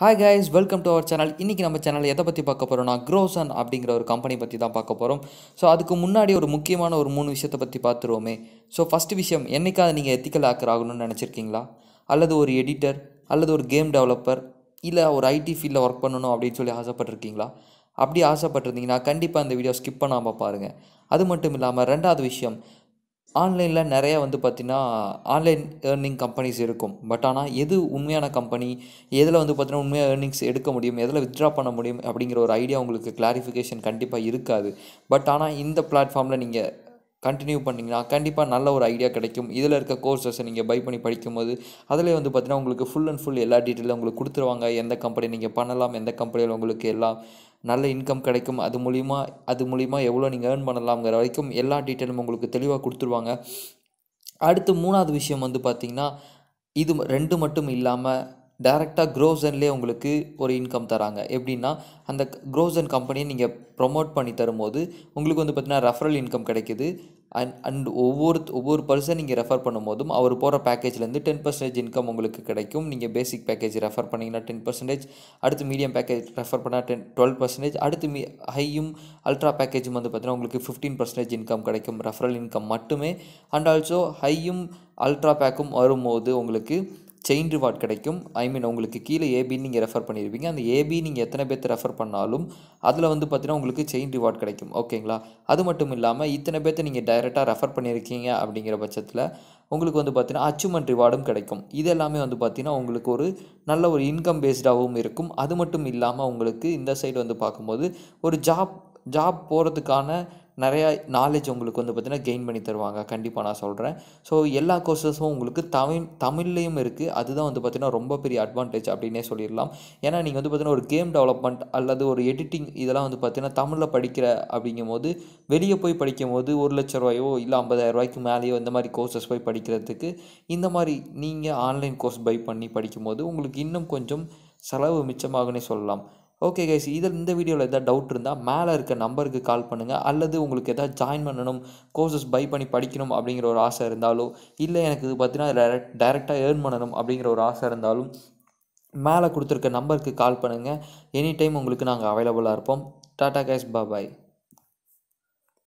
hi guys welcome to our channel இன்றைக்கி நம்ம channel எதை பற்றி பார்க்க போகிறோம்னா க்ரோசன் அப்படிங்கிற ஒரு கம்பெனி பற்றி தான் பார்க்க போகிறோம் ஸோ அதுக்கு முன்னாடி ஒரு முக்கியமான ஒரு மூணு விஷயத்தை பற்றி பார்த்துருவோமே ஸோ ஃபஸ்ட் விஷயம் என்றைக்காவது நீங்கள் எத்திக்கல் ஆக்கர் ஆகணும்னு நினச்சிருக்கீங்களா அல்லது ஒரு எடிட்டர் அல்லது ஒரு கேம் டெவலப்பர் இல்லை ஒரு ஐடி ஃபீல்டில் ஒர்க் பண்ணணும் அப்படின்னு சொல்லி ஆசைப்பட்டிருக்கீங்களா அப்படி ஆசைப்பட்டிருந்தீங்கன்னா கண்டிப்பாக இந்த வீடியோ ஸ்கிப் பண்ணாமல் பாருங்கள் அது மட்டும் இல்லாமல் ரெண்டாவது விஷயம் ஆன்லைனில் நிறையா வந்து பார்த்திங்கன்னா ஆன்லைன் ஏர்னிங் கம்பெனிஸ் இருக்கும் பட் ஆனால் எது உண்மையான கம்பெனி எதில் வந்து பார்த்திங்கன்னா உண்மையாக ஏர்னிங்ஸ் எடுக்க முடியும் எதில் வித்ட்ரா பண்ண முடியும் அப்படிங்கிற ஒரு ஐடியா உங்களுக்கு கிளாரிஃபிகேஷன் கண்டிப்பாக இருக்காது பட் ஆனால் இந்த பிளாட்ஃபார்மில் நீங்கள் கண்டினியூ பண்ணிங்கன்னா கண்டிப்பாக நல்ல ஒரு ஐடியா கிடைக்கும் இதில் இருக்க கோர்சஸை நீங்கள் பை பண்ணி படிக்கும்போது அதிலே வந்து பார்த்தீங்கன்னா உங்களுக்கு ஃபுல் அண்ட் ஃபுல் எல்லா டீட்டெயிலும் உங்களுக்கு கொடுத்துருவாங்க எந்த கம்பெனி நீங்கள் பண்ணலாம் எந்த கம்பெனியில் உங்களுக்கு எல்லாம் நல்ல இன்கம் கிடைக்கும் அது மூலிமா அது மூலிமா எவ்வளோ நீங்கள் ஏர்ன் பண்ணலாம்ங்கிற வரைக்கும் எல்லா டீட்டெயிலும் உங்களுக்கு தெளிவாக கொடுத்துருவாங்க அடுத்து மூணாவது விஷயம் வந்து பார்த்திங்கன்னா இது ரெண்டு மட்டும் இல்லாமல் டேரெக்டாக க்ரோசன்லேயே உங்களுக்கு ஒரு இன்கம் தராங்க எப்படின்னா அந்த க்ரோசன் கம்பெனியை நீங்கள் ப்ரொமோட் பண்ணி தரும்போது உங்களுக்கு வந்து பார்த்திங்கன்னா ரெஃபரல் இன்கம் கிடைக்கிது அண்ட் அண்ட் ஒவ்வொரு ஒவ்வொரு பர்சன் நீங்கள் ரெஃபர் பண்ணும்போதும் அவர் போகிற பேக்கேஜ்லேருந்து டென் பர்சன்டேஜ் இன்கம் உங்களுக்கு கிடைக்கும் நீங்கள் பேசிக் பேக்கேஜ் ரெஃபர் பண்ணிங்கன்னா டென் பர்சன்டேஜ் அடுத்து மீடியம் பேக்கேஜ் ரெஃபர் பண்ணால் டென் டுவெல் பர்சன்டேஜ் அடுத்து மீ ஹையும் அல்ட்ரா பேக்கேஜும் வந்து பார்த்தீங்கன்னா உங்களுக்கு ஃபிஃப்டீன் பர்சன்டேஜ் இன்கம் கிடைக்கும் ரெஃபரல் இன்கம் மட்டுமே அண்ட் ஆல்சோ ஹையும் அல்ட்ரா பேக்கும் வரும்போது உங்களுக்கு செயின் ரிவார்ட் கிடைக்கும் ஐ மீன் உங்களுக்கு கீழே ஏபின்னு நீங்கள் ரெஃபர் பண்ணியிருப்பீங்க அந்த ஏபி நீங்கள் எத்தனை பேர்த்து ரெஃபர் பண்ணாலும் அதில் வந்து பார்த்தீங்கன்னா உங்களுக்கு செயின் ரிவார்ட் கிடைக்கும் ஓகேங்களா அது மட்டும் இல்லாமல் இத்தனை பேர்த்த நீங்கள் டைரெக்டாக ரெஃபர் பண்ணியிருக்கீங்க அப்படிங்கிற பட்சத்தில் உங்களுக்கு வந்து பார்த்தீங்கன்னா அச்சீவ்மெண்ட் ரிவார்டும் கிடைக்கும் இது எல்லாமே வந்து பார்த்திங்கன்னா உங்களுக்கு ஒரு நல்ல ஒரு இன்கம் பேஸ்டாகவும் இருக்கும் அது மட்டும் இல்லாமல் உங்களுக்கு இந்த சைடு வந்து பார்க்கும்போது ஒரு ஜாப் ஜாப் போகிறதுக்கான நிறையா நாலேஜ் உங்களுக்கு வந்து பார்த்திங்கன்னா கெயின் பண்ணி தருவாங்க கண்டிப்பாக நான் சொல்கிறேன் ஸோ எல்லா கோர்சஸும் உங்களுக்கு தமிழ் தமிழ்லேயும் இருக்குது அதுதான் வந்து பார்த்திங்கன்னா ரொம்ப பெரிய அட்வான்டேஜ் அப்படின்னே சொல்லிடலாம் ஏன்னா நீங்கள் வந்து பார்த்திங்கன்னா ஒரு கேம் டெவலப்மெண்ட் அல்லது ஒரு எடிட்டிங் இதெல்லாம் வந்து பார்த்திங்கன்னா தமிழில் படிக்கிற அப்படிங்கும் போது வெளியே போய் படிக்கும் போது ஒரு லட்ச ரூபாயோ இல்லை ஐம்பதாயிரம் ரூபாய்க்கு மேலேயோ இந்த மாதிரி கோர்சஸ் போய் படிக்கிறதுக்கு இந்த மாதிரி நீங்கள் ஆன்லைன் கோர்ஸ் பை பண்ணி படிக்கும்போது உங்களுக்கு இன்னும் கொஞ்சம் செலவு மிச்சமாகனே சொல்லலாம் ஓகே கைஸ் இதில் இந்த வீடியோவில் எதாவது டவுட் இருந்தால் மேலே இருக்க நம்பருக்கு கால் பண்ணுங்கள் அல்லது உங்களுக்கு எதாவது ஜாயின் பண்ணணும் கோர்சஸ் பை பண்ணி படிக்கணும் அப்படிங்கிற ஒரு ஆசை இருந்தாலும் இல்லை எனக்கு இது பார்த்தீங்கன்னா டேரெக்டாக ஏர்ன் பண்ணணும் அப்படிங்கிற ஒரு ஆசை இருந்தாலும் மேலே கொடுத்துருக்க நம்பருக்கு கால் பண்ணுங்கள் எனி டைம் உங்களுக்கு நாங்கள் அவைலபிளாக இருப்போம் டாடா கேஷ் பாய்